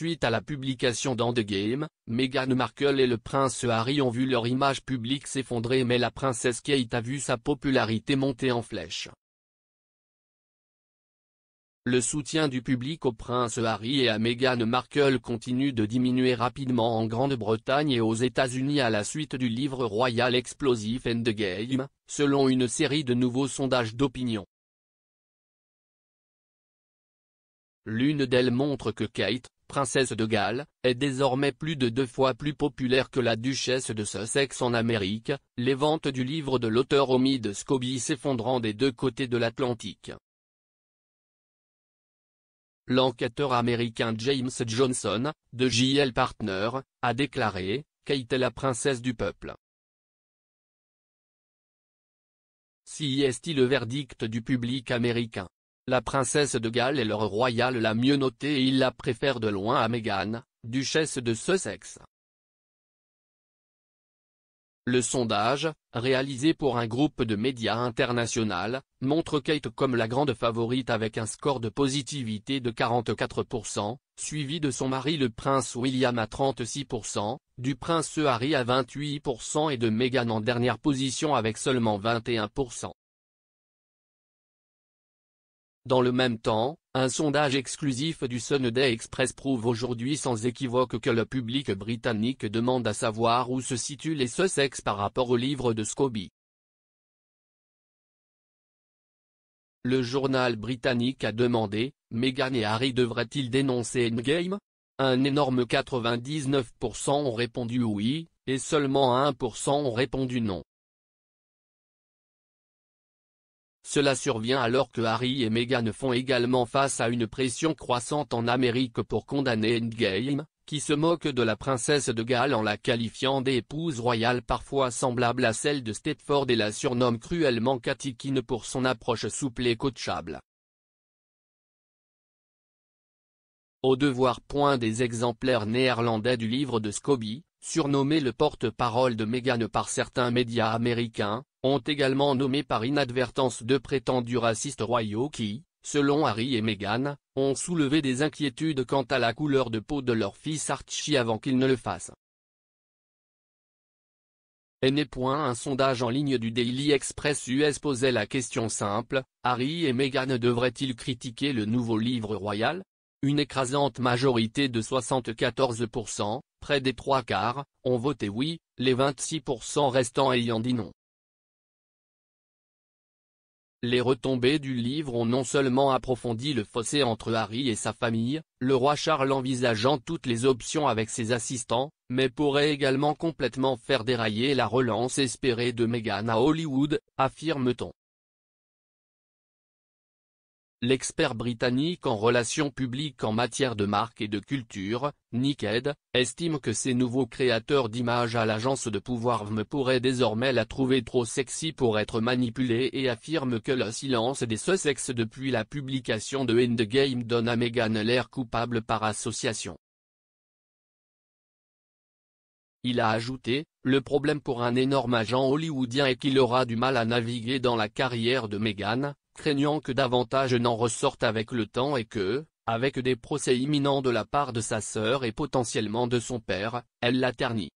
Suite à la publication d'Endgame, Meghan Markle et le prince Harry ont vu leur image publique s'effondrer mais la princesse Kate a vu sa popularité monter en flèche. Le soutien du public au prince Harry et à Meghan Markle continue de diminuer rapidement en Grande-Bretagne et aux États-Unis à la suite du livre royal explosif Endgame, selon une série de nouveaux sondages d'opinion. L'une d'elles montre que Kate, princesse de Galles, est désormais plus de deux fois plus populaire que la duchesse de Sussex en Amérique, les ventes du livre de l'auteur Omid de Scobie s'effondrant des deux côtés de l'Atlantique. L'enquêteur américain James Johnson, de JL Partner, a déclaré, Kate est la princesse du peuple. Si est-il le verdict du public américain la princesse de Galles est leur royale la mieux notée et il la préfère de loin à Meghan, duchesse de Sussex. Le sondage, réalisé pour un groupe de médias internationaux, montre Kate comme la grande favorite avec un score de positivité de 44%, suivi de son mari le prince William à 36%, du prince Harry à 28% et de Meghan en dernière position avec seulement 21%. Dans le même temps, un sondage exclusif du Sunday Express prouve aujourd'hui sans équivoque que le public britannique demande à savoir où se situent les Sussex par rapport au livre de Scobie. Le journal britannique a demandé, Meghan et Harry devraient-ils dénoncer Endgame Un énorme 99% ont répondu oui, et seulement 1% ont répondu non. Cela survient alors que Harry et Meghan font également face à une pression croissante en Amérique pour condamner Endgame, qui se moque de la princesse de Galles en la qualifiant d'épouse royale parfois semblable à celle de Stepford et la surnomme cruellement Katikine pour son approche souple et coachable. Au devoir point des exemplaires néerlandais du livre de Scobie, surnommé le porte-parole de Meghan par certains médias américains, ont également nommé par inadvertance deux prétendus racistes royaux qui, selon Harry et Meghan, ont soulevé des inquiétudes quant à la couleur de peau de leur fils Archie avant qu'il ne le fasse. point Un sondage en ligne du Daily Express US posait la question simple, Harry et Meghan devraient-ils critiquer le nouveau livre royal Une écrasante majorité de 74%, près des trois quarts, ont voté oui, les 26% restants ayant dit non. Les retombées du livre ont non seulement approfondi le fossé entre Harry et sa famille, le roi Charles envisageant toutes les options avec ses assistants, mais pourrait également complètement faire dérailler la relance espérée de Meghan à Hollywood, affirme-t-on l'expert britannique en relations publiques en matière de marque et de culture, Nick Ed, estime que ces nouveaux créateurs d'images à l'agence de pouvoir me pourraient désormais la trouver trop sexy pour être manipulée et affirme que le silence des Sussex depuis la publication de Endgame donne à Meghan l'air coupable par association. Il a ajouté, le problème pour un énorme agent hollywoodien est qu'il aura du mal à naviguer dans la carrière de Meghan, craignant que davantage n'en ressorte avec le temps et que, avec des procès imminents de la part de sa sœur et potentiellement de son père, elle la ternit.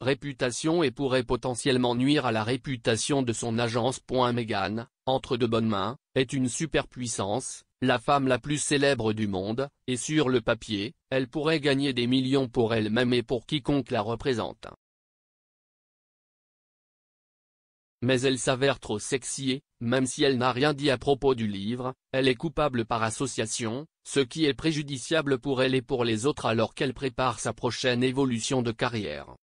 Réputation et pourrait potentiellement nuire à la réputation de son agence. entre de bonnes mains, est une superpuissance, la femme la plus célèbre du monde, et sur le papier, elle pourrait gagner des millions pour elle-même et pour quiconque la représente. mais elle s'avère trop sexy et, même si elle n'a rien dit à propos du livre, elle est coupable par association, ce qui est préjudiciable pour elle et pour les autres alors qu'elle prépare sa prochaine évolution de carrière.